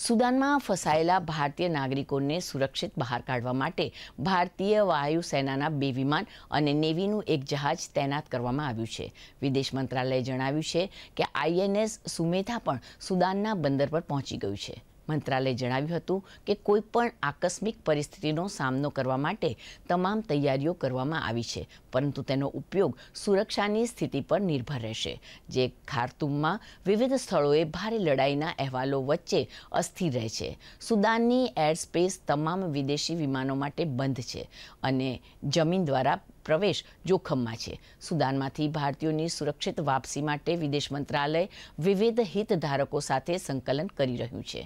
સુદાનમાં ફસાયેલા ભારતીય નાગરિકોને સુરક્ષિત બહાર કાઢવા માટે ભારતીય વાયુસેનાના બે વિમાન અને નેવીનું એક જહાજ તૈનાત કરવામાં આવ્યું છે વિદેશ મંત્રાલયે જણાવ્યું છે કે આઈએનએસ સુમેથા પણ સુદાનના બંદર પર પહોંચી ગયું છે મંત્રાલયે જણાવ્યું હતું કે કોઈપણ આકસ્મિક પરિસ્થિતિનો સામનો કરવા માટે તમામ તૈયારીઓ કરવામાં આવી છે પરંતુ તેનો ઉપયોગ સુરક્ષાની સ્થિતિ પર નિર્ભર રહેશે જે ખારતુમમાં વિવિધ સ્થળોએ ભારે લડાઈના અહેવાલો વચ્ચે અસ્થિર રહે છે સુદાનની એર સ્પેસ તમામ વિદેશી વિમાનો માટે બંધ છે અને જમીન દ્વારા પ્રવેશ જોખમમાં છે સુદાનમાંથી ભારતીયોની સુરક્ષિત વાપસી માટે વિદેશ મંત્રાલય વિવિધ હિતધારકો સાથે સંકલન કરી રહ્યું છે